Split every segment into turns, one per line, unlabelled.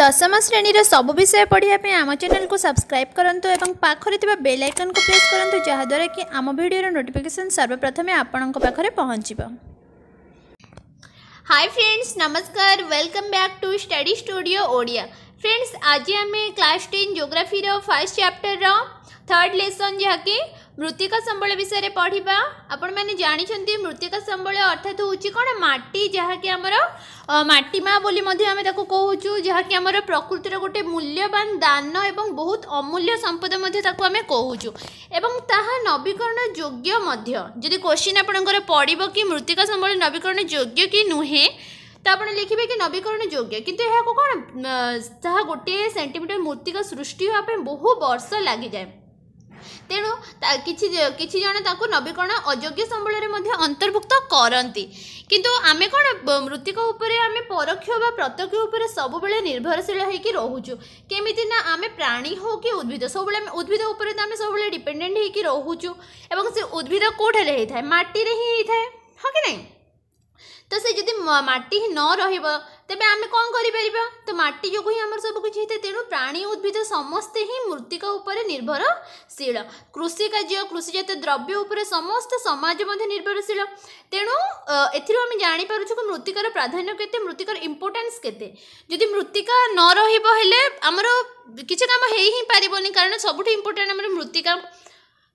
ଦଶମ ଶ୍ରେଣୀର ସବୁ ବିଷୟ ପଢ଼ିବା ପାଇଁ ଆମ ଚ୍ୟାନେଲକୁ ସବସ୍କ୍ରାଇବ୍ କରନ୍ତୁ ଏବଂ ପାଖରେ ଥିବା ବେଲ୍ ଆଇକନ୍କୁ ପ୍ରେସ୍ କରନ୍ତୁ ଯାହାଦ୍ୱାରା କି ଆମ ଭିଡ଼ିଓର ନୋଟିଫିକେସନ୍ ସର୍ବପ୍ରଥମେ ଆପଣଙ୍କ ପାଖରେ ପହଞ୍ଚିବ ହାଇ ଫ୍ରେଣ୍ଡସ୍ ନମସ୍କାର welcome back to study studio Odia friends આજે અમે ક્લાસ ટેન જોગ્રાફીର ଫାର୍ଷ୍ଟ ଚାପ୍ଟରର ଥାର୍ଡ଼ ଲେସନ୍ ଯାହାକି ମୃତ୍ତିକା ସମ୍ବଳ ବିଷୟରେ ପଢ଼ିବା ଆପଣମାନେ ଜାଣିଛନ୍ତି ମୃତ୍ତିକା ସମ୍ବଳ ଅର୍ଥାତ୍ ହେଉଛି କ'ଣ ମାଟି ଯାହାକି ଆମର ମାଟି ମା' ବୋଲି ମଧ୍ୟ ଆମେ ତାକୁ କହୁଛୁ ଯାହାକି ଆମର ପ୍ରକୃତିର ଗୋଟେ ମୂଲ୍ୟବାନ ଦାନ ଏବଂ ବହୁତ ଅମୂଲ୍ୟ ସମ୍ପଦ ମଧ୍ୟ ତାକୁ ଆମେ କହୁଛୁ ଏବଂ ତାହା ନବୀକରଣ ଯୋଗ୍ୟ ମଧ୍ୟ ଯଦି କୋଶ୍ଚିନ୍ ଆପଣଙ୍କର ପଡ଼ିବ କି ମୃତ୍ତିକା ସମ୍ବଳ ନବୀକରଣ ଯୋଗ୍ୟ କି ନୁହେଁ तो आप लिखे कि नवीकरण योग्य कितु यह कौन जहाँ गोटे सेमिटर मूर्तिका सृष्टि होगाप बहु वर्ष लगे ତେଣୁ କିଛି କିଛି ଜଣ ତାଙ୍କୁ ନବୀକରଣ ଅଯୋଗ୍ୟ ସମ୍ବଳରେ ମଧ୍ୟ ଅନ୍ତର୍ଭୁକ୍ତ କରନ୍ତି କିନ୍ତୁ ଆମେ କ'ଣ ମୃତ୍ତିକ ଉପରେ ଆମେ ପରୋକ୍ଷ ବା ପ୍ରତ୍ୟକ୍ଷ ଉପରେ ସବୁବେଳେ ନିର୍ଭରଶୀଳ ହେଇକି ରହୁଛୁ କେମିତି ନା ଆମେ ପ୍ରାଣୀ ହେଉ କି ଉଦ୍ଭିଦ ସବୁବେଳେ ଆମେ ଉଦ୍ଭିଦ ଉପରେ ତ ଆମେ ସବୁବେଳେ ଡିପେଣ୍ଡେଣ୍ଟ ହେଇକି ରହୁଛୁ ଏବଂ ସେ ଉଦ୍ଭିଦ କେଉଁଠାରେ ହେଇଥାଏ ମାଟିରେ ହିଁ ହେଇଥାଏ ହଁ କି ନାହିଁ तो से जदि माटी न रहिबो ତେବେ ଆମେ କ'ଣ କରିପାରିବା ତ ମାଟି ଯୋଗୁଁ ହିଁ ଆମର ସବୁ କିଛି ହେଇଥାଏ ତେଣୁ ପ୍ରାଣୀ ଉଦ୍ଭିଦ ସମସ୍ତେ ହିଁ ମୃତ୍ତିକା ଉପରେ ନିର୍ଭରଶୀଳ କୃଷି କାର୍ଯ୍ୟ କୃଷିଜାତ ଦ୍ରବ୍ୟ ଉପରେ ସମସ୍ତ ସମାଜ ମଧ୍ୟ ନିର୍ଭରଶୀଳ ତେଣୁ ଏଥିରୁ ଆମେ ଜାଣିପାରୁଛୁ କି ମୃତ୍ତିକାର ପ୍ରାଧାନ୍ୟ କେତେ ମୃତ୍ତିକାର ଇମ୍ପୋର୍ଟାନ୍ସ କେତେ ଯଦି ମୃତ୍ତିକା ନ ରହିବ ହେଲେ ଆମର କିଛି କାମ ହେଇ ହିଁ ପାରିବନି କାରଣ ସବୁଠୁ ଇମ୍ପୋର୍ଟାଣ୍ଟ ଆମର ମୃତ୍ତିକା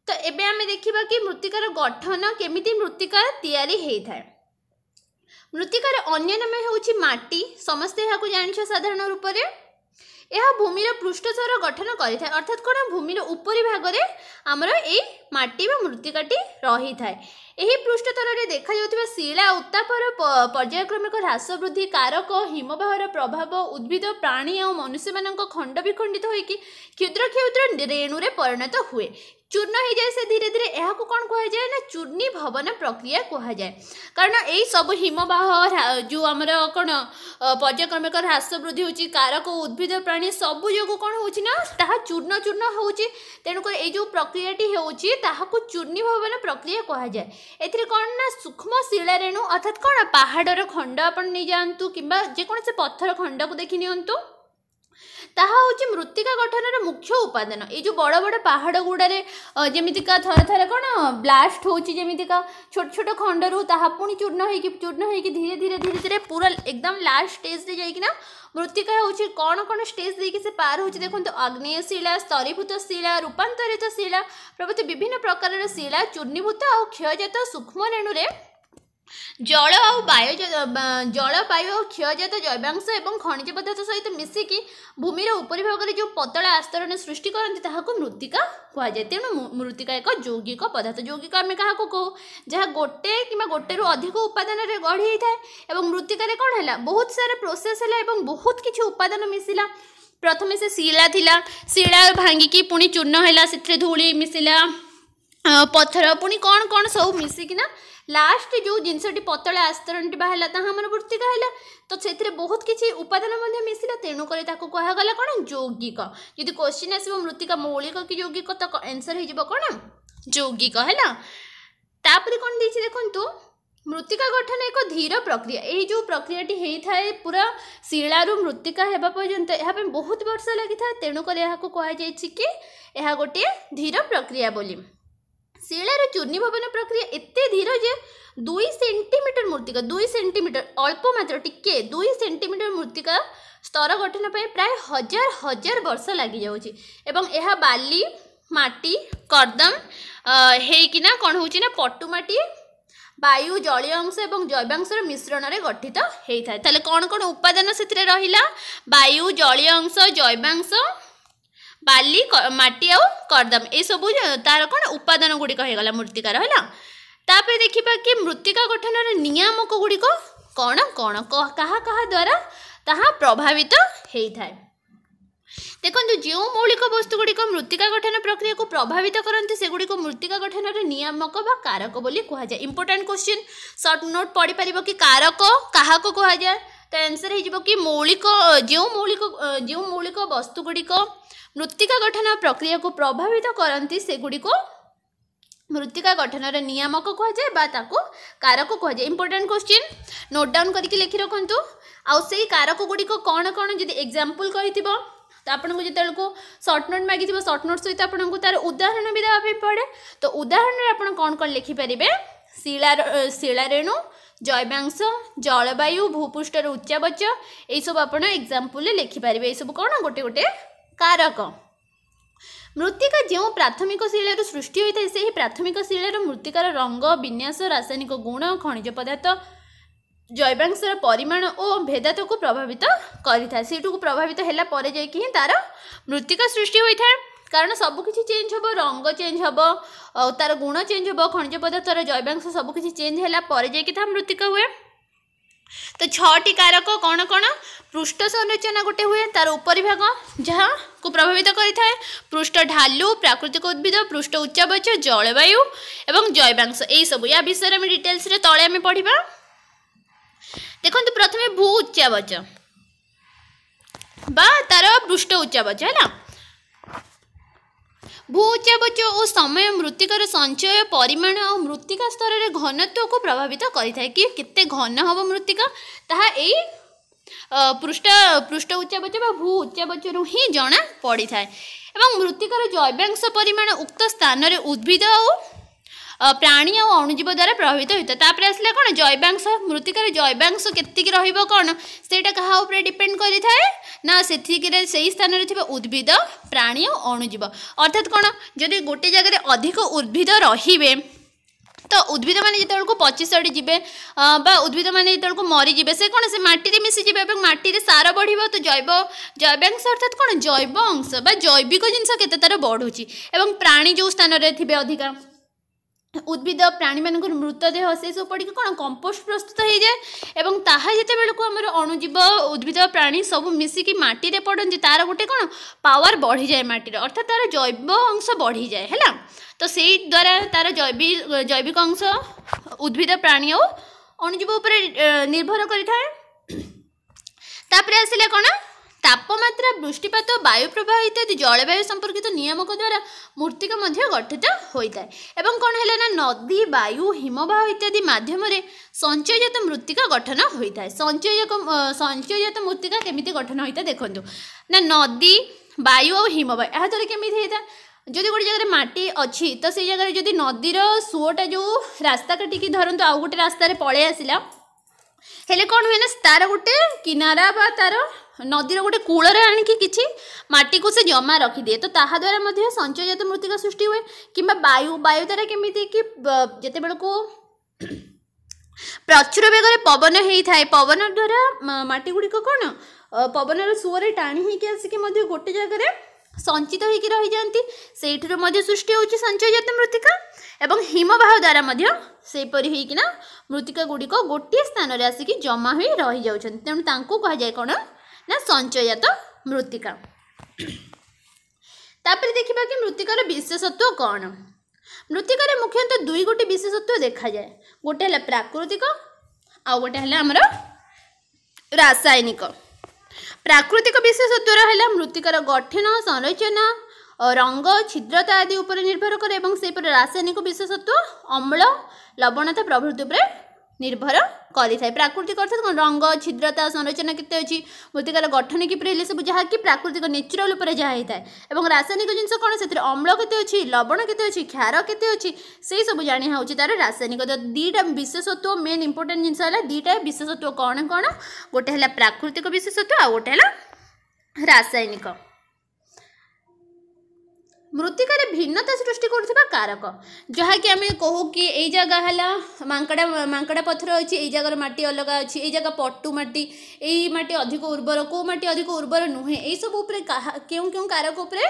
ତ ଏବେ ଆମେ ଦେଖିବା କି ମୃତ୍ତିକାର ଗଠନ କେମିତି ମୃତ୍ତିକା ତିଆରି ହେଇଥାଏ ମୃତ୍ତିକାର ଅନ୍ୟ ନାମ ହେଉଛି ମାଟି ସମସ୍ତେ ଏହାକୁ ଜାଣିଛ ସାଧାରଣ ରୂପରେ ଏହା ଭୂମିର ପୃଷ୍ଠତର ଗଠନ କରିଥାଏ ଅର୍ଥାତ୍ କ'ଣ ଭୂମିର ଉପରି ଭାଗରେ ଆମର ଏଇ ମାଟି ବା ମୃତ୍ତିକାଟି ରହିଥାଏ ଏହି ପୃଷ୍ଠତଳରେ ଦେଖାଯାଉଥିବା ଶିଳା ଉତ୍ତାପର ପର୍ଯ୍ୟାୟକ୍ରମିକ ହ୍ରାସ ବୃଦ୍ଧି କାରକ ହିମବାହର ପ୍ରଭାବ ଉଦ୍ଭିଦ ପ୍ରାଣୀ ଆଉ ମନୁଷ୍ୟମାନଙ୍କ ଖଣ୍ଡ ବିଖଣ୍ଡିତ ହୋଇକି କ୍ଷୁଦ୍ର କ୍ଷୁଦ୍ର ରେଣୁରେ ପରିଣତ ହୁଏ চূর্ণ হয়ে যায় সে ধীরে ধীরে এখন কোণ কুহযায় না চূর্ণী ভবন প্রক্রিয়া কুহযায় কারণ এই সব হিমবাহ যে আমার কোণ পর্যায়ক্রমিক হ্রাস বৃদ্ধি হচ্ছে কারক উদ্ভিদ প্রাণী সবু যোগ কোণ হচ্ছে না তাহা চূর্ণ চূর্ণ হচ্ছে তেণুকরি এই যে প্রক্রিয়াটি হচ্ছে ତାହାକୁ ଚୂର୍ଣ୍ଣି ଭବନ ପ୍ରକ୍ରିୟା କୁହାଯାଏ ଏଥିରେ କ'ଣ ନା ସୂକ୍ଷ୍ମ ଶିଳାରେଣୁ ଅର୍ଥାତ୍ କ'ଣ ପାହାଡ଼ର ଖଣ୍ଡ ଆପଣ ନେଇଯାଆନ୍ତୁ କିମ୍ବା ଯେକୌଣସି ପଥର ଖଣ୍ଡକୁ ଦେଖି ନିଅନ୍ତୁ ତାହା ହେଉଛି ମୃତ୍ତିକା ଗଠନର ମୁଖ୍ୟ ଉପାଦାନ ଏଇ ଯେଉଁ ବଡ଼ ବଡ଼ ପାହାଡ଼ ଗୁଡ଼ାରେ ଯେମିତିକା ଥରେ ଥରେ କ'ଣ ବ୍ଲାଷ୍ଟ ହେଉଛି ଯେମିତିକା ଛୋଟ ଛୋଟ ଖଣ୍ଡରୁ ତାହା ପୁଣି ଚୂର୍ଣ୍ଣ ହେଇକି ଚୂର୍ଣ୍ଣ ହେଇକି ଧୀରେ ଧୀରେ ଧୀରେ ଧୀରେ ପୁରା ଏକଦମ ଲାଷ୍ଟ ଷ୍ଟେଜ୍ରେ ଯାଇକିନା ମୃତ୍ତିକା ହେଉଛି କ'ଣ କ'ଣ ଷ୍ଟେଜ୍ ଦେଇକି ସେ ପାର ହେଉଛି ଦେଖନ୍ତୁ ଆଗ୍ନେୟ ଶିଳା ସ୍ତରୀଭୂତ ଶିଳା ରୂପାନ୍ତରିତ ଶିଳା ପ୍ରଭୃତି ବିଭିନ୍ନ ପ୍ରକାରର ଶିଳା ଚୂର୍ଣ୍ଣୀଭୂତ ଆଉ କ୍ଷୟଜାତ ସୂକ୍ଷ୍ମ ରେଣୁରେ জল আউ বায়ু জলবায়ু আউ ক্ষয়জাত জৈবাংশ এবং খনিজ পদার্থ সহিত মিশিকি ভূমির উপরিভাগরে যে পতলা আস্তরণ সৃষ্টি করতে তাহাকে মৃত্তিকা কুহযায় তেমন মৃত্তিকা এক যৌগিক পদার্থ যৌগিক আমি কাহাকে কহু যা গোটে কিংবা গোটেরু অধিক উপাদানরে গড়ি হয়ে এবং মৃত্তিকার কণ হল বহুত সারা প্রোসেস হল এবং বহুত কিছু উপাদান মিশিলা প্রথমে সে শিলা লা শিলা ভাঙ্গিকি পুঁ চূর্ণ হল সে ধূলি মিশিলা ପଥର ପୁଣି କ'ଣ କ'ଣ ସବୁ ମିଶିକିନା ଲାଷ୍ଟ ଯେଉଁ ଜିନିଷଟି ପତଳା ଆସ୍ତରଣଟିବା ହେଲା ତାହା ଆମର ମୃତ୍ତିକା ହେଲା ତ ସେଥିରେ ବହୁତ କିଛି ଉପାଦାନ ମଧ୍ୟ ମିଶିଲା ତେଣୁକରି ତାକୁ କୁହାଗଲା କ'ଣ ଯୌଗିକ ଯଦି କୋଶ୍ଚିନ୍ ଆସିବ ମୃତ୍ତିକା ମୌଳିକ କି ଯୌଗିକ ତ ଆନ୍ସର୍ ହେଇଯିବ କ'ଣ ଯୌଗିକ ହେଲା ତାପରେ କ'ଣ ଦେଇଛି ଦେଖନ୍ତୁ মৃত্তিকা গঠন এক ধীর প্রক্রিয়া এই যে প্রক্রিয়াটি হয়ে থাকে পুরা শিলার মৃত্তিকা হওয়া পর্যন্ত এপি বহুত বর্ষ লাগি থাকে তেণুকরি এখন কুহযাই কি গোটিয়ে ধীর প্রক্রিয়া বলে ଶିଳାର ଭବନ ପ୍ରକ୍ରିୟା ଏତେ ଧୀର ଯେ ଦୁଇ ସେଣ୍ଟିମିଟର ମୂର୍ତ୍ତିକା ଦୁଇ ସେଣ୍ଟିମିଟର ଅଳ୍ପ ମାତ୍ର ଟିକେ ଦୁଇ ସେଣ୍ଟିମିଟର ମୂର୍ତ୍ତିକା ସ୍ତର ଗଠନ ପାଇଁ ପ୍ରାୟ ହଜାର ହଜାର ବର୍ଷ ଲାଗିଯାଉଛି ଏବଂ ଏହା ବାଲି ମାଟି କର୍ଦମ ହେଇକିନା କ'ଣ ହେଉଛି ନା ପଟୁ ମାଟି ବାୟୁ ଜଳୀୟ ଅଂଶ ଏବଂ ଜୈବାଂଶର ମିଶ୍ରଣରେ ଗଠିତ ହେଇଥାଏ ତାହେଲେ କ'ଣ କ'ଣ ଉପାଦାନ ସେଥିରେ ରହିଲା ବାୟୁ ଜଳୀୟ ଅଂଶ ଜୈବାଂଶ ବାଲି ମାଟି ଆଉ କର୍ଦମ ଏସବୁ ତା'ର କ'ଣ ଉପାଦାନ ଗୁଡ଼ିକ ହେଇଗଲା ମୃତ୍ତିକାର ହେଲା ତାପରେ ଦେଖିବା କି ମୃତ୍ତିକା ଗଠନର ନିୟାମକ ଗୁଡ଼ିକ କ'ଣ କ'ଣ କାହା କାହା ଦ୍ୱାରା ତାହା ପ୍ରଭାବିତ ହେଇଥାଏ ଦେଖନ୍ତୁ ଯେଉଁ ମୌଳିକ ବସ୍ତୁଗୁଡ଼ିକ ମୃତ୍ତିକା ଗଠନ ପ୍ରକ୍ରିୟାକୁ ପ୍ରଭାବିତ କରନ୍ତି ସେଗୁଡ଼ିକୁ ମୃତ୍ତିକା ଗଠନର ନିୟାମକ ବା କାରକ ବୋଲି କୁହାଯାଏ ଇମ୍ପୋର୍ଟାଣ୍ଟ କ୍ୱେଶ୍ଚିନ୍ ସର୍ଟ ନୋଟ୍ ପଢ଼ିପାରିବ କି କାରକ କାହାକୁ କୁହାଯାଏ ତ ଆନ୍ସର୍ ହେଇଯିବ କି ମୌଳିକ ଯେଉଁ ମୌଳିକ ଯେଉଁ ମୌଳିକ ବସ୍ତୁଗୁଡ଼ିକ মৃত্তিকা গঠন প্রক্রিয়া প্রভাবিত କରନ୍ତି ସେଗୁଡ଼ିକୁ মৃত্তিকা গঠনের নিয়ামক কুহযায় বা তাকে কারক কুহযায় ইম্পর্টাট কোশ্চিন নোট ডাউন করি লিখি রাখুন আই কারক গুড়ি কণ কণ যদি এক্সাম্পল কইব তো আপনার যেতবেলকু সর্ট নোট মাগি সর্ট নোট সহ আপনার তার উদাহরণ বি দেওয়া পড়ে তো উদাহরণের আপনার কণ কণ লিখিপারে শিলার শিলারেণু জৈবাংশ জলবায়ু ভূপৃষ্ঠর উচ্চাবচ এইসব আপনার এক্সাম্পল লিখিপারে এইসব কোণ গোটে গোটে କାରକ ମୃତ୍ତିକା ଯେଉଁ ପ୍ରାଥମିକ ଶିଳାରୁ ସୃଷ୍ଟି ହୋଇଥାଏ ସେହି ପ୍ରାଥମିକ ଶିଳାରୁ ମୃତ୍ତିକାର ରଙ୍ଗ ବିନ୍ୟାସ ରାସାୟନିକ ଗୁଣ ଖଣିଜ ପଦାର୍ଥ ଜୈବାଂଶର ପରିମାଣ ଓ ଭେଦାତ୍ମକୁ ପ୍ରଭାବିତ କରିଥାଏ ସେଇଠୁକୁ ପ୍ରଭାବିତ ହେଲା ପରେ ଯାଇକି ହିଁ ତା'ର ମୃତ୍ତିକା ସୃଷ୍ଟି ହୋଇଥାଏ କାରଣ ସବୁକିଛି ଚେଞ୍ଜ ହେବ ରଙ୍ଗ ଚେଞ୍ଜ ହେବ ତା'ର ଗୁଣ ଚେଞ୍ଜ ହେବ ଖଣିଜ ପଦାର୍ଥର ଜୈବାଂଶ ସବୁକିଛି ଚେଞ୍ଜ ହେଲା ପରେ ଯାଇକି ତାହା ମୃତ୍ତିକା ହୁଏ तो छटी कारक कौन कौन पृष्ठ संरचना गोटे हुए तार उपरिभाग जहाँ को प्रभावित करें पृष्ठ ढालू प्राकृतिक उद्भिद पृष्ठ उच्चावच जलवायु एवं यही सब या विषय में डिटेल्स तले आम पढ़ा देखो प्रथम भू उच्चावच बा तार पृष्ठ उच्चावच है ଭୂଚାବଚ ଓ ସମୟ ମୃତ୍ତିକାର ସଞ୍ଚୟ ପରିମାଣ ଆଉ ମୃତ୍ତିକା ସ୍ତରରେ ଘନତ୍ୱକୁ ପ୍ରଭାବିତ କରିଥାଏ କି କେତେ ଘନ ହେବ ମୃତ୍ତିକା ତାହା ଏଇ ପୃଷ୍ଠ ପୃଷ୍ଠ ଉଚ୍ଚାବଚ ବା ଭୂ ଉଚ୍ଚାବଚରୁ ହିଁ ଜଣା ପଡ଼ିଥାଏ ଏବଂ ମୃତ୍ତିକାର ଜୈବାଂଶ ପରିମାଣ ଉକ୍ତ ସ୍ଥାନରେ ଉଦ୍ଭିଦ ଆଉ ପ୍ରାଣୀ ଆଉ ଅଣୁଜୀବ ଦ୍ୱାରା ପ୍ରଭାବିତ ହୋଇଥାଏ ତାପରେ ଆସିଲା କ'ଣ ଜୈବାଂଶ ମୃତ୍ତିକାର ଜୈବାଂଶ କେତିକି ରହିବ କ'ଣ ସେଇଟା କାହା ଉପରେ ଡିପେଣ୍ଡ କରିଥାଏ ନା ସେଥିରେ ସେହି ସ୍ଥାନରେ ଥିବା ଉଦ୍ଭିଦ ପ୍ରାଣୀ ଓ ଅଣୁଜୀବ ଅର୍ଥାତ୍ କ'ଣ ଯଦି ଗୋଟେ ଜାଗାରେ ଅଧିକ ଉଦ୍ଭିଦ ରହିବେ ତ ଉଦ୍ଭିଦମାନେ ଯେତେବେଳକୁ ପଚି ସଢ଼ି ଯିବେ ବା ଉଦ୍ଭିଦମାନେ ଯେତେବେଳକୁ ମରିଯିବେ ସେ କ'ଣ ସେ ମାଟିରେ ମିଶିଯିବେ ଏବଂ ମାଟିରେ ସାର ବଢ଼ିବ ତ ଜୈବ ଜୈବାଂଶ ଅର୍ଥାତ୍ କ'ଣ ଜୈବ ଅଂଶ ବା ଜୈବିକ ଜିନିଷ କେତେ ତା'ର ବଢ଼ୁଛି ଏବଂ ପ୍ରାଣୀ ଯେଉଁ ସ୍ଥାନରେ ଥିବେ ଅଧିକା উদ্ভিদ প্রাণী প্রাণীমানঙ্কর মৃতদেহ সেসব পড়ি কম কম্পোস্ট প্রস্তুত হয়ে যায় এবং তাহা যেতবেলকু আমার অণুজীব উদ্ভিদ প্রাণী সব মিশিকি মাটিরে পড়তে তার গোটে কোণ পাওয়ার বড়ি যায় মাটির অর্থাৎ তার জৈব অংশ বড়ি যায় হল তো সেই দ্বারা তার জৈবিক জৈবিক অংশ উদ্ভিদ প্রাণী ও অণুজীব উপরে নির্ভর করে থাকে তাপরে আসলে কোণ তাপমাত্রা বৃষ্টিপাত বায়ু প্রবাহ ইত্যাদি জলবায়ু সম্পর্কিত নিয়ামক দ্বারা মূর্তিকা মধ্যে গঠিত হয়ে এবং কোণ হলে না নদী বায়ু হিমবাহ ইত্যাদি মাধ্যমে সঞ্চয়জাত মৃত্তিকা গঠন হয়ে থাকে সঞ্চয়জাত সঞ্চয়জাত মূর্তিকা কমিটি গঠন হয়ে থাকে দেখুন না নদী বায়ু ও হিমবাহ এদ্বারা কমিটি হয়ে থাকে যদি গোটে জায়গায় মাটি অছি তো সেই জায়গায় যদি নদীর সুয়োটা যে রাস্তা কাটিকি ধরতো আউ গোটে রাস্তায় পলাই আসিলা হলে কোণ হুয়ে না তার গোটে কিনারা বা তার ନଦୀର ଗୋଟେ କୂଳରେ ଆଣିକି କିଛି ମାଟିକୁ ସେ ଜମା ରଖିଦିଏ ତ ତାହା ଦ୍ୱାରା ମଧ୍ୟ ସଞ୍ଚୟଜାତ ମୃତ୍ତିକା ସୃଷ୍ଟି ହୁଏ କିମ୍ବା ବାୟୁ ବାୟୁ ଦ୍ୱାରା କେମିତି କି ଯେତେବେଳକୁ ପ୍ରଚୁର ବେଗରେ ପବନ ହେଇଥାଏ ପବନ ଦ୍ୱାରା ମାଟି ଗୁଡ଼ିକ କ'ଣ ପବନର ସୁଅରେ ଟାଣି ହେଇକି ଆସିକି ମଧ୍ୟ ଗୋଟେ ଜାଗାରେ ସଞ୍ଚିତ ହେଇକି ରହିଯାନ୍ତି ସେଇଥିରୁ ମଧ୍ୟ ସୃଷ୍ଟି ହେଉଛି ସଞ୍ଚୟଜାତ ମୃତ୍ତିକା ଏବଂ ହିମବାହ ଦ୍ୱାରା ମଧ୍ୟ ସେହିପରି ହେଇକିନା ମୃତ୍ତିକା ଗୁଡ଼ିକ ଗୋଟିଏ ସ୍ଥାନରେ ଆସିକି ଜମା ହୋଇ ରହିଯାଉଛନ୍ତି ତେଣୁ ତାଙ୍କୁ କୁହାଯାଏ କ'ଣ ନା ସଞ୍ଚୟାତ ମୃତ୍ତିକା ତାପରେ ଦେଖିବା କି ମୃତ୍ତିକାର ବିଶେଷତ୍ୱ କ'ଣ ମୃତ୍ତିକାରେ ମୁଖ୍ୟତଃ ଦୁଇ ଗୋଟି ବିଶେଷତ୍ୱ ଦେଖାଯାଏ ଗୋଟେ ହେଲା ପ୍ରାକୃତିକ ଆଉ ଗୋଟେ ହେଲା ଆମର ରାସାୟନିକ ପ୍ରାକୃତିକ ବିଶେଷତ୍ୱର ହେଲା ମୃତ୍ତିକାର ଗଠନ ସଂରଚନା ରଙ୍ଗ ଛିଦ୍ରତା ଆଦି ଉପରେ ନିର୍ଭର କରେ ଏବଂ ସେହିପରି ରାସାୟନିକ ବିଶେଷତ୍ୱ ଅମ୍ଳ ଲବଣତା ପ୍ରଭୃତି ଉପରେ ନିର୍ଭର କରିଥାଏ ପ୍ରାକୃତିକ ଅର୍ଥାତ କ'ଣ ରଙ୍ଗ ଛିଦ୍ରତା ସଂରଚନା କେତେ ଅଛି ମୃତ୍ତିକାର ଗଠନ କିପରି ହେଲେ ସବୁ ଯାହାକି ପ୍ରାକୃତିକ ନେଚୁରାଲ ଉପରେ ଯାହା ହେଇଥାଏ ଏବଂ ରାସାୟନିକ ଜିନିଷ କ'ଣ ସେଥିରେ ଅମ୍ଳ କେତେ ଅଛି ଲବଣ କେତେ ଅଛି କ୍ଷାର କେତେ ଅଛି ସେଇ ସବୁ ଜାଣିବା ହେଉଛି ତା'ର ରାସାୟନିକ ଦୁଇଟା ବିଶେଷତ୍ୱ ମେନ୍ ଇମ୍ପୋର୍ଟାଣ୍ଟ ଜିନିଷ ହେଲା ଦୁଇଟା ବିଶେଷତ୍ୱ କ'ଣ କ'ଣ ଗୋଟେ ହେଲା ପ୍ରାକୃତିକ ବିଶେଷତ୍ୱ ଆଉ ଗୋଟେ ହେଲା ରାସାୟନିକ ମୃତ୍ତିକାରେ ଭିନ୍ନତା ସୃଷ୍ଟି କରୁଥିବା କାରକ ଯାହାକି ଆମେ କହୁ କି ଏଇ ଜାଗା ହେଲା ମାଙ୍କଡ଼ା ମାଙ୍କଡ଼ା ପଥର ଅଛି ଏଇ ଜାଗାର ମାଟି ଅଲଗା ଅଛି ଏଇ ଜାଗା ପଟୁ ମାଟି ଏଇ ମାଟି ଅଧିକ ଉର୍ବର କେଉଁ ମାଟି ଅଧିକ ଉର୍ବର ନୁହେଁ ଏଇସବୁ ଉପରେ କାହା କେଉଁ କେଉଁ କାରକ ଉପରେ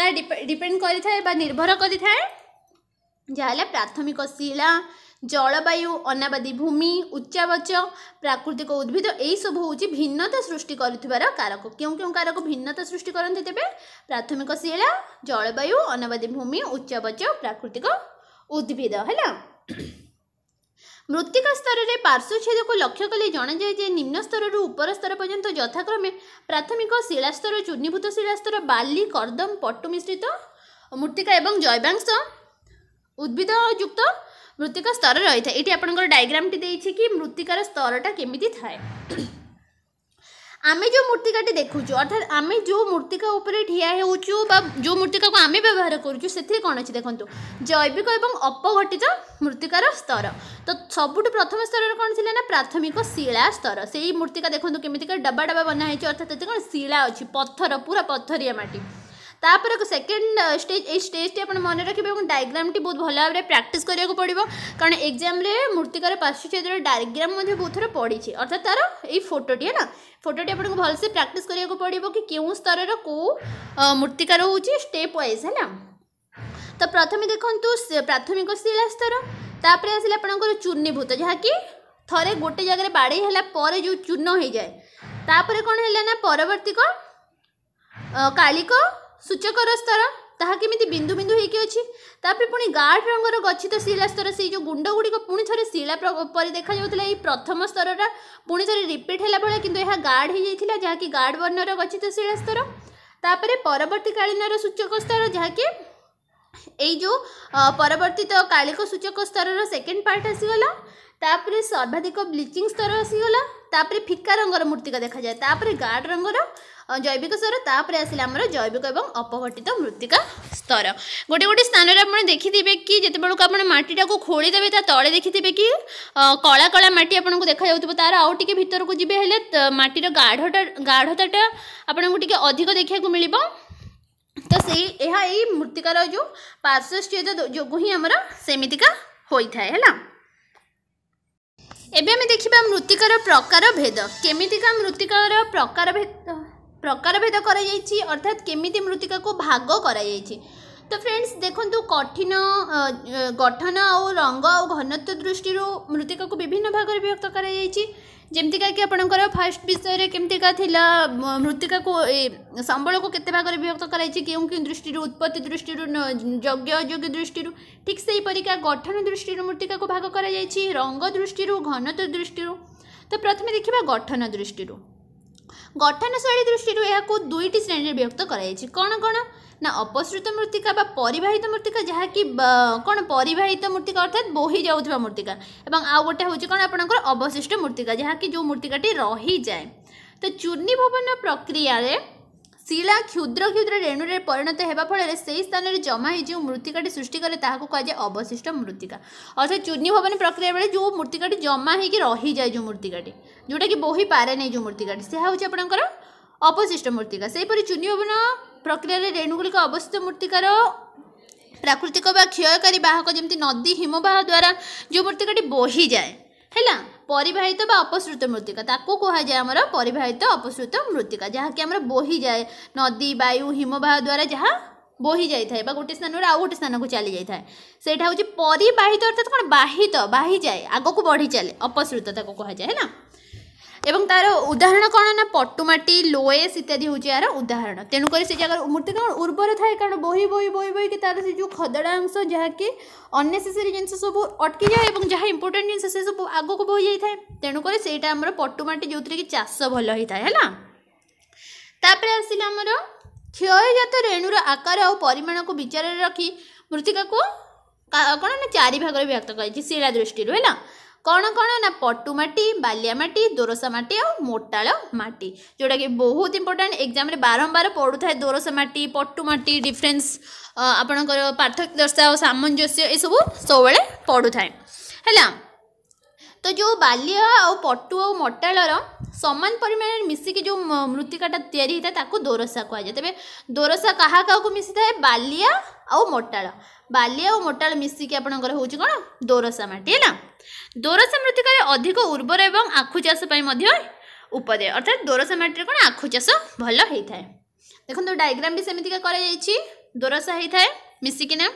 ତାହା ଡିପେଣ୍ଡ କରିଥାଏ ବା ନିର୍ଭର କରିଥାଏ ଯାହା ହେଲା ପ୍ରାଥମିକ ଶିଳା জলবায়ু অনাবাদী ভূমি উচ্চাবচ প্রাকৃতিক উদ্ভিদ এইসবু হচ্ছে ভিন্নতা সৃষ্টি করুবার কারক কেউ কেউ কারক ভিন্নতা সৃষ্টি করতে তেমন প্রাথমিক শিলা জলবায়ু অনাবাদী ভূমি উচ্চাবচ প্রাকৃতিক উদ্ভিদ হল মৃত্তিকা স্তরের পার্শ্বছেদক লক্ষ্য কলে জনাযায় যে নিম্ন স্তরর উপর স্তর পর্যন্ত যথাক্রমে প্রাথমিক শিলাস্তর চূর্ণীভূত শিলাস্তর বালি কর্দম পট্টু মিশ্রিত মূর্তিকা এবং জৈবাংশ উদ্ভিদযুক্ত মৃত্তিকা ସ୍ତର ରହିଥାଏ ଏଠି ଆପଣଙ୍କର ଡାଇଗ୍ରାମଟି ଦେଇଛି କି ମୃତ୍ତିକାର ସ୍ତରଟା କେମିତି ଥାଏ ଆମେ ଯେଉଁ ମୂର୍ତ୍ତିକାଟି ଦେଖୁଛୁ ଅର୍ଥାତ୍ ଆମେ ଯେଉଁ ମୂର୍ତ୍ତିକା ଉପରେ ଠିଆ ହେଉଛୁ ବା ଯେଉଁ ମୂର୍ତ୍ତିକାକୁ ଆମେ ବ୍ୟବହାର କରୁଛୁ ସେଥିରେ କ'ଣ ଅଛି ଦେଖନ୍ତୁ ଜୈବିକ ଏବଂ ଅପଘଟିତ ମୃତ୍ତିକାର ସ୍ତର ତ ସବୁଠୁ ପ୍ରଥମ ସ୍ତରରେ କ'ଣ ଥିଲା ନା ପ୍ରାଥମିକ ଶିଳା ସ୍ତର ସେଇ ମୂର୍ତ୍ତିକା ଦେଖନ୍ତୁ କେମିତିକା ଡବା ଡବା ବନା ହେଇଛି ଅର୍ଥାତ୍ ଏତେ କ'ଣ ଶିଳା ଅଛି ପଥର ପୁରା ପଥରିଆ ମାଟି ତାପରେ ସେକେଣ୍ଡ ଷ୍ଟେଜ୍ ଏଇ ଷ୍ଟେଜ୍ଟି ଆପଣ ମନେ ରଖିବେ ଏବଂ ଡାଇଗ୍ରାମଟି ବହୁତ ଭଲ ଭାବରେ ପ୍ରାକ୍ଟିସ୍ କରିବାକୁ ପଡ଼ିବ କାରଣ ଏକ୍ଜାମ୍ରେ ମୂର୍ତ୍ତିକାର ପାର୍ଶ୍ୱଛେଦର ଡାଇଗ୍ରାମ ମଧ୍ୟ ବହୁତ ଥର ପଡ଼ିଛି ଅର୍ଥାତ୍ ତାର ଏଇ ଫଟୋଟି ହେଲା ଫଟୋଟି ଆପଣଙ୍କୁ ଭଲସେ ପ୍ରାକ୍ଟିସ୍ କରିବାକୁ ପଡ଼ିବ କି କେଉଁ ସ୍ତରର କେଉଁ ମୂର୍ତ୍ତିକାର ହେଉଛି ଷ୍ଟେପ୍ ୱାଇଜ୍ ହେଲା ତ ପ୍ରଥମେ ଦେଖନ୍ତୁ ପ୍ରାଥମିକ ଶିଳାସ୍ତର ତାପରେ ଆସିଲା ଆପଣଙ୍କର ଚୂର୍ଣ୍ଣିଭୂତ ଯାହାକି ଥରେ ଗୋଟେ ଜାଗାରେ ବାଡ଼େଇ ହେଲା ପରେ ଯେଉଁ ଚୂର୍ଣ୍ଣ ହୋଇଯାଏ ତାପରେ କ'ଣ ହେଲା ନା ପରବର୍ତ୍ତୀ କାଳିକ ସୂଚକର ସ୍ତର ତାହା କେମିତି ବିନ୍ଦୁ ବିନ୍ଦୁ ହେଇକି ଅଛି ତାପରେ ପୁଣି ଗାର୍ଡ଼ ରଙ୍ଗର ଗଛିତ ଶିଳା ସ୍ତର ସେଇ ଯେଉଁ ଗୁଣ୍ଡ ଗୁଡ଼ିକ ପୁଣି ଥରେ ଶିଳା ପରି ଦେଖାଯାଉଥିଲା ଏଇ ପ୍ରଥମ ସ୍ତରଟା ପୁଣି ଥରେ ରିପିଟ୍ ହେଲା ଭଳିଆ କିନ୍ତୁ ଏହା ଗାର୍ଡ଼ ହେଇଯାଇଥିଲା ଯାହାକି ଗାର୍ଡ଼ ବର୍ଣ୍ଣର ଗଛିତ ଶିଳା ସ୍ତର ତାପରେ ପରବର୍ତ୍ତୀକାଳୀନର ସୂଚକ ସ୍ତର ଯାହାକି ଏଇ ଯେଉଁ ପରବର୍ତ୍ତୀତ କାଳିକ ସୂଚକ ସ୍ତରର ସେକେଣ୍ଡ ପାର୍ଟ ଆସିଗଲା ତାପରେ ସର୍ବାଧିକ ବ୍ଲିଚିଂ ସ୍ତର ଆସିଗଲା ତାପରେ ଫିକା ରଙ୍ଗର ମୂର୍ତ୍ତିକା ଦେଖାଯାଏ ତାପରେ ଗାଢ଼ ରଙ୍ଗର ଜୈବିକ ସ୍ତର ତାପରେ ଆସିଲା ଆମର ଜୈବିକ ଏବଂ ଅପଘଟିତ ମୃତ୍ତିକା ସ୍ତର ଗୋଟେ ଗୋଟେ ସ୍ଥାନରେ ଆପଣ ଦେଖିଥିବେ କି ଯେତେବେଳକୁ ଆପଣ ମାଟିଟାକୁ ଖୋଳିଦେବେ ତା ତଳେ ଦେଖିଥିବେ କି କଳା କଳା ମାଟି ଆପଣଙ୍କୁ ଦେଖାଯାଉଥିବ ତାର ଆଉ ଟିକେ ଭିତରକୁ ଯିବେ ହେଲେ ମାଟିର ଗାଢ଼ଟା ଗାଢ଼ତାଟା ଆପଣଙ୍କୁ ଟିକେ ଅଧିକ ଦେଖିବାକୁ ମିଳିବ ତ ସେଇ ଏହା ଏଇ ମୃତ୍ତିକାର ଯେଉଁ ପାର୍ଶ୍ୱଶ୍ଚେଦ ଯୋଗୁଁ ହିଁ ଆମର ସେମିତିକା ହୋଇଥାଏ ହେଲା ଏବେ ଆମେ ଦେଖିବା ମୃତ୍ତିକାର ପ୍ରକାରଭେଦ କେମିତିକା ମୃତ୍ତିକାର ପ୍ରକାରଭେଦ ପ୍ରକାରଭେଦ କରାଯାଇଛି ଅର୍ଥାତ୍ କେମିତି ମୃତ୍ତିକାକୁ ଭାଗ କରାଯାଇଛି ତ ଫ୍ରେଣ୍ଡସ୍ ଦେଖନ୍ତୁ କଠିନ ଗଠନ ଆଉ ରଙ୍ଗ ଆଉ ଘନତ୍ୱ ଦୃଷ୍ଟିରୁ ମୃତ୍ତିକାକୁ ବିଭିନ୍ନ ଭାଗରେ ବିଭକ୍ତ କରାଯାଇଛି ଯେମିତିକା କି ଆପଣଙ୍କର ଫାଷ୍ଟ ବିଷୟରେ କେମିତିକା ଥିଲା ମୃତ୍ତିକାକୁ ସମ୍ବଳକୁ କେତେ ଭାଗରେ ବିଭକ୍ତ କରାଯାଇଛି କେଉଁ କେଉଁ ଦୃଷ୍ଟିରୁ ଉତ୍ପତ୍ତି ଦୃଷ୍ଟିରୁ ଯୋଗ୍ୟ ଅଯୋଗ୍ୟ ଦୃଷ୍ଟିରୁ ଠିକ୍ ସେହିପରିକା ଗଠନ ଦୃଷ୍ଟିରୁ ମୃତ୍ତିକାକୁ ଭାଗ କରାଯାଇଛି ରଙ୍ଗ ଦୃଷ୍ଟିରୁ ଘନତ୍ୱ ଦୃଷ୍ଟିରୁ ତ ପ୍ରଥମେ ଦେଖିବା ଗଠନ ଦୃଷ୍ଟିରୁ ଗଠନଶୈଳୀ ଦୃଷ୍ଟିରୁ ଏହାକୁ ଦୁଇଟି ଶ୍ରେଣୀରେ ବିଭକ୍ତ କରାଯାଇଛି କ'ଣ କ'ଣ ନା ଅପସୃତ ମୃତ୍ତିକା ବା ପରିବାହିତ ମୃତ୍ତିକା ଯାହାକି କ'ଣ ପରିବାହିତ ମୃତ୍ତିକା ଅର୍ଥାତ୍ ବୋହି ଯାଉଥିବା ମୃତ୍ତିକା ଏବଂ ଆଉ ଗୋଟେ ହେଉଛି କ'ଣ ଆପଣଙ୍କର ଅବଶିଷ୍ଟ ମୃତ୍ତିକା ଯାହାକି ଯେଉଁ ମୃତ୍ତିକାଟି ରହିଯାଏ ତ ଚୂର୍ଣ୍ଣିଭବନ ପ୍ରକ୍ରିୟାରେ ଶିଳା କ୍ଷୁଦ୍ର କ୍ଷୁଦ୍ର ରେଣୁରେ ପରିଣତ ହେବା ଫଳରେ ସେହି ସ୍ଥାନରେ ଜମା ହୋଇ ଯେଉଁ ମୃତ୍ତିକାଟି ସୃଷ୍ଟି କଲେ ତାହାକୁ କୁହାଯାଏ ଅବଶିଷ୍ଟ ମୃତ୍ତିକା ଅର୍ଥାৎ ଚୂର୍ଣ୍ଣିଭବନ ପ୍ରକ୍ରିୟା ବେଳେ ଯେଉଁ ମୃତ୍ତିକାଟି ଜମା ହୋଇକି ରହିଯାଏ ଯେଉଁ ମୃତ୍ତିକାଟି ଯେଉଁଟାକି ବୋହି ପାରେନି ଯେଉଁ ମୃତ୍ତିକାଟି ସେ ହେଉଛି ଆପଣଙ୍କର ଅବଶିଷ୍ଟ ମୃତ୍ତିକା ସେହିପରି ଚୂର୍ଣ୍ଣିଭବନ প্রক্রিয়ায় রেণুগুলিক অবস্থিত মূর্তিকার প্রাকৃতিক বা ক্ষয়কারী বাহক যেমন নদী হিমবাহ দ্বারা যে মূর্তিকাটি বহি যায় ହେଲା ପରିବାହିତ ବା ଅପସୃତ ମୃତ୍ତିକା ତାକୁ କୁହାଯାଏ ଆମର ପରିବାହିତ ଅପସୃତ ମୃତ୍ତିକା ଯାହାକି ଆମର ବୋହିଯାଏ ନଦୀ ବାୟୁ ହିମବାହ ଦ୍ୱାରା ଯାହା ବୋହି ଯାଇଥାଏ ବା ଗୋଟେ ସ୍ଥାନରୁ ଆଉ ଗୋଟେ ସ୍ଥାନକୁ ଚାଲିଯାଇଥାଏ ସେଇଟା ହେଉଛି ପରିବାହିତ ଅର୍ଥାତ୍ କ'ଣ ବାହିତ ବାହିଯାଏ ଆଗକୁ ବଢ଼ି ଚାଲେ ଅପସୃତ ତାକୁ କୁହାଯାଏ ହେଲା এবং তার উদাহরণ କ'ଣ ନା পটুମାটি লোয়েস ইত্যাদি ହେଉଛି ଏହାର ଉଦାହରଣ ତେଣୁକରି ସେ ଜାଗାର ମୂର୍ତ୍ତି କ'ଣ ଉର୍ବର ଥାଏ କାରଣ ବୋହି ବୋହି ବୋହି ବୋହିକି ତା'ର ସେ ଯେଉଁ ଖଦଡ଼ା ଅଂଶ ଯାହାକି ଅନ୍ନେସେସରୀ ଜିନିଷ ସବୁ ଅଟକି ଯାଏ ଏବଂ ଯାହା ଇମ୍ପୋର୍ଟାଣ୍ଟ ଜିନିଷ ସେ ସବୁ ଆଗକୁ ବୋହି ଯାଇଥାଏ ତେଣୁକରି ସେଇଟା ଆମର ପଟୁମାଟି ଯେଉଁଥିରେ କି ଚାଷ ଭଲ ହୋଇଥାଏ ହେଲା ତାପରେ ଆସିଲା ଆମର କ୍ଷୟଜାତ ରେଣୁର ଆକାର ଆଉ ପରିମାଣକୁ ବିଚାରରେ ରଖି ମୃତ୍ତିକାକୁ କ'ଣ ନା ଚାରି ଭାଗରେ ବିଭକ୍ତ କରିଛି ଶିଳା ଦୃଷ୍ଟିରୁ ହେଲା କ'ଣ କ'ଣ ନା ପଟୁ ମାଟି ବାଲିଆ ମାଟି ଦୋରସା ମାଟି ଆଉ ମୋଟାଳ ମାଟି ଯେଉଁଟାକି ବହୁତ ଇମ୍ପୋର୍ଟାଣ୍ଟ ଏକ୍ଜାମ୍ରେ ବାରମ୍ବାର ପଡ଼ୁଥାଏ ଦୋରସା ମାଟି ପଟୁ ମାଟି ଡିଫରେନ୍ସ ଆପଣଙ୍କର ପାର୍ଥକ୍ୟ ଦର୍ଶା ଆଉ ସାମଞ୍ଜସ୍ୟ ଏସବୁ ସବୁବେଳେ ପଡ଼ୁଥାଏ ହେଲା तो जो बालिया पटु आ मटाड़ सामान परिमाण में मिसिक जो मृतिकाटा या दोरसा कह जाए तेरे दोरसा क्या क्या मिसी था बालिया मटाड़ बालिया मटाड़ मिसिकी आप कौन दोरसा मटी है ना दोरसा मृतिक अधिक उर्वर एवं आखुचाषपदेय अर्थात दोरसा मटी कौन आखुचाष भल होता है देखो डायग्राम भी सेमिका कर दोरसा होता है ना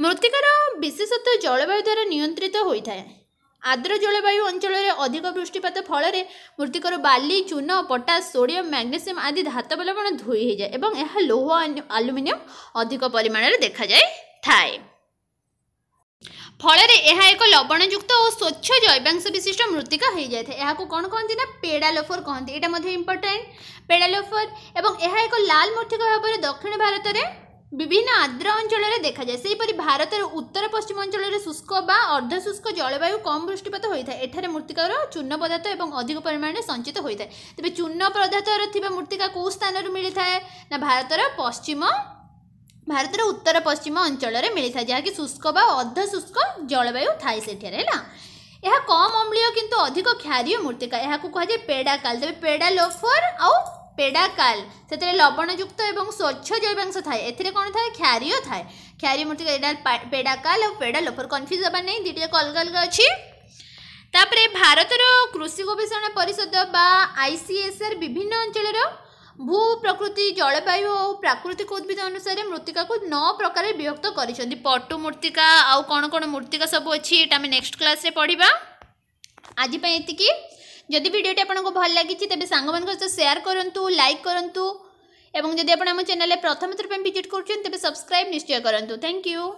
मृतिकार विशेषतः जलवायु द्वारा नियंत्रित होता है ଆଦ୍ର ଜଳବାୟୁ ଅଞ୍ଚଳରେ ଅଧିକ ବୃଷ୍ଟିପାତ ଫଳରେ ମୃତ୍ତିକରୁ ବାଲି ଚୂନ ପଟାସ ସୋଡ଼ିୟମ ମ୍ୟାଗ୍ନେସିୟମ ଆଦି ଧାତବ ଲବଣ ଧୋଇ ହୋଇଯାଏ ଏବଂ ଏହା ଲୌହ ଆଲୁମିନିୟମ ଅଧିକ ପରିମାଣରେ ଦେଖାଯାଇଥାଏ ଫଳରେ ଏହା ଏକ ଲବଣଯୁକ୍ତ ଓ ସ୍ୱଚ୍ଛ ଜୈବାଂଶ ବିଶିଷ୍ଟ ମୃତ୍ତିକା ହୋଇଯାଇଥାଏ ଏହାକୁ କ'ଣ କହନ୍ତି ନା ପେଡାଲୋଫୋର କହନ୍ତି ଏଇଟା ମଧ୍ୟ ଇମ୍ପୋର୍ଟାଣ୍ଟ ପେଡାଲୋଫୋର ଏବଂ ଏହା ଏକ ଲାଲ ମୃତ୍ତିକା ଭାବରେ ଦକ୍ଷିଣ ଭାରତରେ বিভিন্ন আর্দ্র অঞ্চলের দেখা যায় সেইপরি ভারতের উত্তর পশ্চিম অঞ্চলের শুষ্ক বা অর্ধশুষ্ক জলবায়ু কম বৃষ্টিপাত হয়ে এখানে মূর্তিকার চূর্ণ পদার্থ এবং অধিক পরিমাণে সঞ্চিত হয়ে তবে চূর্ণ পদার্থর থাকা মূর্তিকা কেউ স্থানর মিলে থাকে না ভারতের পশ্চিম ଭାରତର ଉତ୍ତର ପଶ୍ଚିମ ଅଞ୍ଚଳରେ ମିଳିଥାଏ ଯାହାକି ଶୁଷ୍କ ବା ଅର୍ଦ୍ଧ ଶୁଷ୍କ ଜଳବାୟୁ ଥାଏ ସେଠାରେ ହେଲା ଏହା କମ୍ ଅମ୍ଳୀୟ କିନ୍ତୁ ଅଧିକ କ୍ଷାରୀୟ ମୂର୍ତ୍ତିକା ଏହାକୁ କୁହାଯାଏ ପେଡାକାଲ ତେବେ ପେଡାଲୋଫର ଆଉ পেডাকাল ସେଥିରେ ଲବଣଯୁକ୍ତ ଏବଂ ସ୍ୱଚ୍ଛ ଜୈବାଂଶ ଥାଏ ଏଥିରେ କ'ଣ ଥାଏ କ୍ଷାରୀୟ ଥାଏ କ୍ଷାରୀୟ ମୂର୍ତ୍ତି ଏଇଟା ପେଡାକାଲ ଆଉ ପେଡାଲୋଫର କନଫ୍ୟୁଜ୍ ହେବାର ନାହିଁ ଦୁଇଟାଯାକ ଅଲଗା ଅଲଗା ଅଛି ତାପରେ ଭାରତର କୃଷି ଗବେଷଣା ପରିଷଦ ବା ଆଇସିଏସ୍ଆର୍ ବିଭିନ୍ନ ଅଞ୍ଚଳର ভূ প্রকৃতি জলবায়ু ও প্রাকৃতিক উদ্ভিদ অনুসারে মৃত্তিকাকে ন প্রকারে বিভক্ত করেছেন পটু মূর্তিকা আউ কোণ কোণ মূর্তিকা সব অছি এটা আমি নেক্সট ক্লাসে পড়া আজ এতিকি जदि भिडटे आपको भल लगी तेज सांग सहित सेयार करूँ लाइक करूँ और जदि आप चेल्ले प्रथम थर भिजिट कर सब्सक्राइब निश्चय करूँ थैंक यू